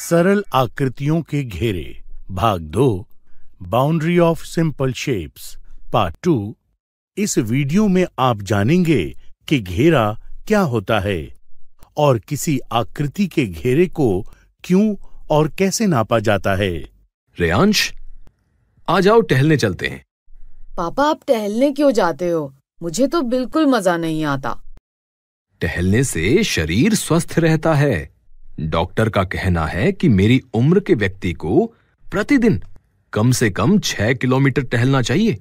सरल आकृतियों के घेरे भाग दो boundary of simple shapes part two इस वीडियो में आप जानेंगे कि घेरा क्या होता है और किसी आकृति के घेरे को क्यों और कैसे नापा जाता है रेयांश आ जाओ टहलने चलते हैं पापा आप टहलने क्यों जाते हो मुझे तो बिल्कुल मजा नहीं आता टहलने से शरीर स्वस्थ रहता है डॉक्टर का कहना है कि मेरी उम्र के व्यक्ति को प्रतिदिन कम से कम छह किलोमीटर टहलना चाहिए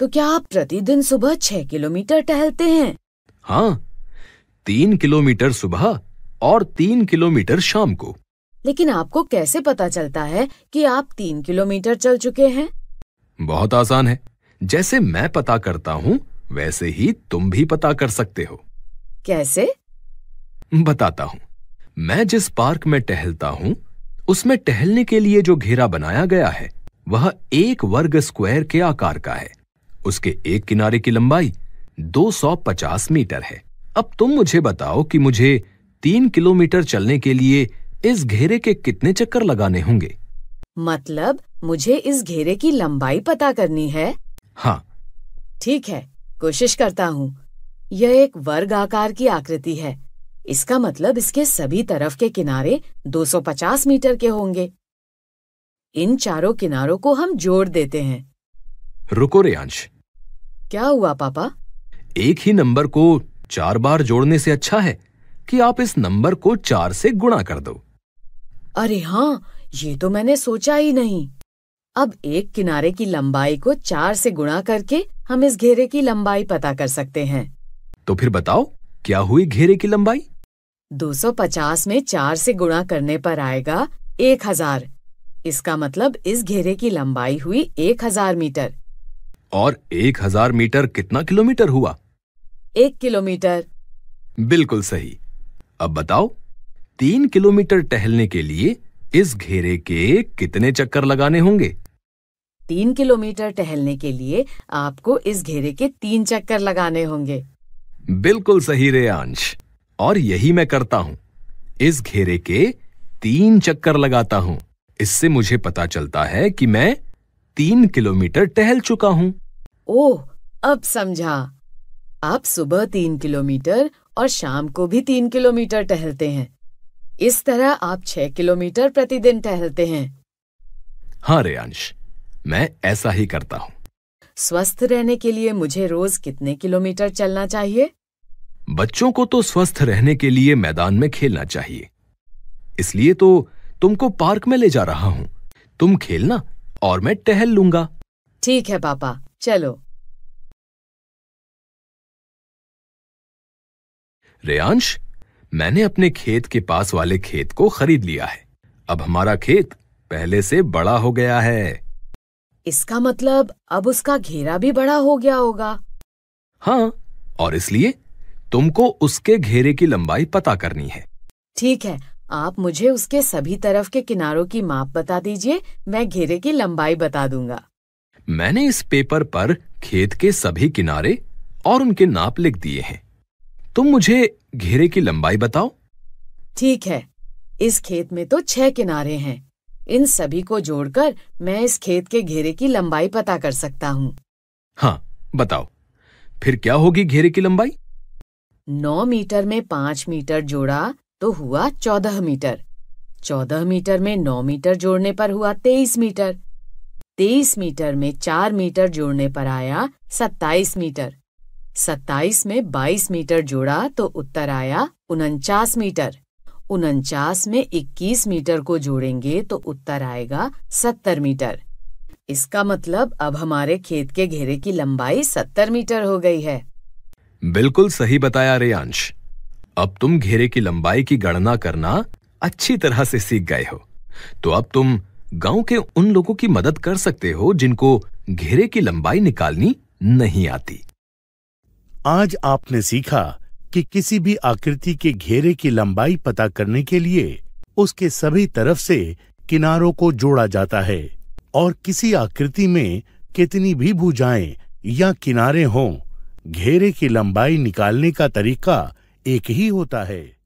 तो क्या आप प्रतिदिन सुबह छह किलोमीटर टहलते हैं हाँ तीन किलोमीटर सुबह और तीन किलोमीटर शाम को लेकिन आपको कैसे पता चलता है कि आप तीन किलोमीटर चल चुके हैं बहुत आसान है जैसे मैं पता करता हूँ वैसे ही तुम भी पता कर सकते हो कैसे बताता हूँ मैं जिस पार्क में टहलता हूँ उसमें टहलने के लिए जो घेरा बनाया गया है वह एक वर्ग स्क्वायर के आकार का है उसके एक किनारे की लंबाई 250 मीटर है अब तुम मुझे बताओ कि मुझे तीन किलोमीटर चलने के लिए इस घेरे के कितने चक्कर लगाने होंगे मतलब मुझे इस घेरे की लंबाई पता करनी है हाँ ठीक है कोशिश करता हूँ यह एक वर्ग आकार की आकृति है इसका मतलब इसके सभी तरफ के किनारे 250 मीटर के होंगे इन चारों किनारों को हम जोड़ देते हैं रुको रेयांश क्या हुआ पापा एक ही नंबर को चार बार जोड़ने से अच्छा है कि आप इस नंबर को चार से गुणा कर दो अरे हाँ ये तो मैंने सोचा ही नहीं अब एक किनारे की लंबाई को चार से गुणा करके हम इस घेरे की लंबाई पता कर सकते हैं तो फिर बताओ क्या हुई घेरे की लंबाई 250 में चार से गुणा करने पर आएगा 1000। इसका मतलब इस घेरे की लंबाई हुई 1000 मीटर और 1000 मीटर कितना किलोमीटर हुआ एक किलोमीटर बिल्कुल सही अब बताओ तीन किलोमीटर टहलने के लिए इस घेरे के कितने चक्कर लगाने होंगे तीन किलोमीटर टहलने के लिए आपको इस घेरे के तीन चक्कर लगाने होंगे बिल्कुल सही अंश और यही मैं करता हूं इस घेरे के तीन चक्कर लगाता हूं इससे मुझे पता चलता है कि मैं तीन किलोमीटर टहल चुका हूं। ओह अब समझा आप सुबह तीन किलोमीटर और शाम को भी तीन किलोमीटर टहलते हैं इस तरह आप छह किलोमीटर प्रतिदिन टहलते हैं हाँ रेयांश मैं ऐसा ही करता हूँ स्वस्थ रहने के लिए मुझे रोज कितने किलोमीटर चलना चाहिए बच्चों को तो स्वस्थ रहने के लिए मैदान में खेलना चाहिए इसलिए तो तुमको पार्क में ले जा रहा हूँ तुम खेलना और मैं टहल लूंगा ठीक है पापा चलो रेयांश मैंने अपने खेत के पास वाले खेत को खरीद लिया है अब हमारा खेत पहले से बड़ा हो गया है इसका मतलब अब उसका घेरा भी बड़ा हो गया होगा हाँ और इसलिए तुमको उसके घेरे की लंबाई पता करनी है ठीक है आप मुझे उसके सभी तरफ के किनारों की माप बता दीजिए मैं घेरे की लंबाई बता दूंगा मैंने इस पेपर पर खेत के सभी किनारे और उनके नाप लिख दिए हैं तुम मुझे घेरे की लंबाई बताओ ठीक है इस खेत में तो छह किनारे हैं इन सभी को जोड़कर मैं इस खेत के घेरे की लंबाई पता कर सकता हूँ हाँ बताओ फिर क्या होगी घेरे की लंबाई नौ मीटर में पांच मीटर जोड़ा तो हुआ चौदह मीटर चौदह मीटर में नौ मीटर जोड़ने पर हुआ तेईस मीटर तेईस मीटर में चार मीटर जोड़ने पर आया सत्ताईस मीटर सत्ताईस में बाईस मीटर जोड़ा तो उत्तर आया उनचास मीटर उनचास में इक्कीस मीटर को जोड़ेंगे तो उत्तर आएगा सत्तर मीटर इसका मतलब अब हमारे खेत के घेरे की लंबाई सत्तर मीटर हो गई है बिल्कुल सही बताया रेयांश अब तुम घेरे की लंबाई की गणना करना अच्छी तरह से सीख गए हो तो अब तुम गांव के उन लोगों की मदद कर सकते हो जिनको घेरे की लंबाई निकालनी नहीं आती आज आपने सीखा कि किसी भी आकृति के घेरे की लंबाई पता करने के लिए उसके सभी तरफ से किनारों को जोड़ा जाता है और किसी आकृति में कितनी भी भुजाएं या किनारे हों घेरे की लंबाई निकालने का तरीका एक ही होता है